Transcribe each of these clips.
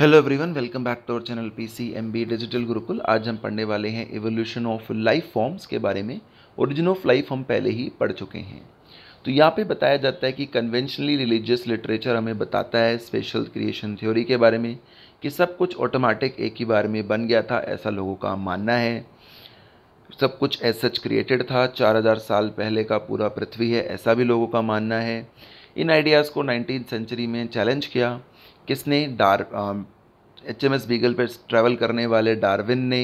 Hello everyone welcome back to our channel PCMB digital Gurukul आज हम पढ़ने वाले हैं एवोल्यूशन ऑफ लाइफ फॉर्म्स के बारे में ओरिजिन ऑफ लाइफ हम पहले ही पढ़ चुके हैं तो यहाँ पे बताया जाता है कि कन्वेंशनली रिलीजियस लिटरेचर हमें बताता है स्पेशल क्रिएशन थ्योरी के बारे में कि सब कुछ ऑटोमेटिक एक ही बार में बन गया था ऐसा लोगों का मानना है सब कुछ एज सच क्रिएटेड था हज़ार साल पहले का पूरा पृथ्वी है ऐसा भी लोगों का मानना है इन आइडियाज़ को नाइनटीन सेंचुरी में चैलेंज किया किसने डार एच एम एस बीगल पर ट्रैवल करने वाले डार्विन ने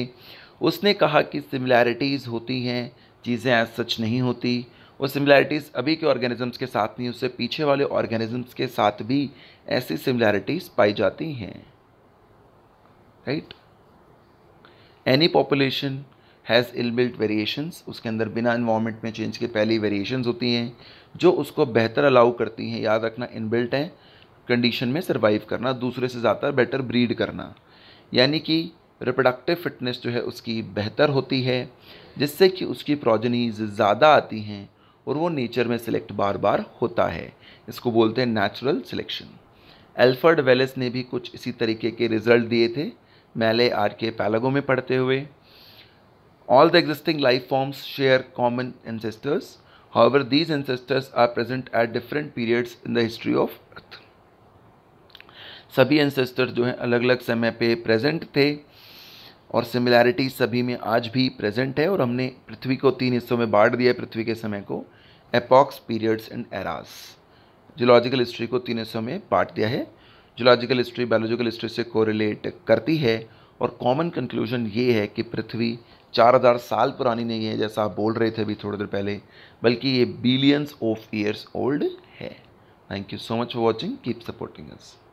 उसने कहा कि सिमिलैरिटीज़ होती हैं चीज़ें एज सच नहीं होती वो सिमिलैरिटीज़ अभी के ऑर्गेनिज़म्स के साथ नहीं उससे पीछे वाले ऑर्गेनिज़म्स के साथ भी ऐसी सिमिलैरिटीज़ पाई जाती हैं right any population has inbuilt variations उसके अंदर बिना इन्वामेंट में चेंज के पहली वेरिएशंस होती हैं जो उसको बेहतर अलाउ करती हैं याद रखना इनबिल्ट है कंडीशन में सर्वाइव करना दूसरे से ज़्यादा बेटर ब्रीड करना यानी कि रिप्रोडक्टिव फिटनेस जो है उसकी बेहतर होती है जिससे कि उसकी प्रोजनीज ज़्यादा आती हैं और वो नेचर में सिलेक्ट बार बार होता है इसको बोलते हैं नेचुरल सिलेक्शन एल्फर्ड वेलेस ने भी कुछ इसी तरीके के रिजल्ट दिए थे मैले आर के पैलगों में पढ़ते हुए all the existing life forms share common ancestors. However, these ancestors are present at different periods in the history of earth सभी एंसेस्टर्स जो हैं अलग अलग समय पे प्रेजेंट थे और सिमिलैरिटी सभी में आज भी प्रेजेंट है और हमने पृथ्वी को तीन हिस्सों में बांट दिया है पृथ्वी के समय को epochs periods and eras geological history को तीन हिस्सों में बांट दिया है जोलॉजिकल हिस्ट्री बायोलॉजिकल हिस्ट्री से कोरिलेट करती है और कॉमन कंक्लूजन ये है कि पृथ्वी चार हज़ार साल पुरानी नहीं है जैसा आप बोल रहे थे अभी थोड़ी देर पहले बल्कि ये बिलियंस ऑफ ईयर्स ओल्ड है thank you so much for watching keep supporting us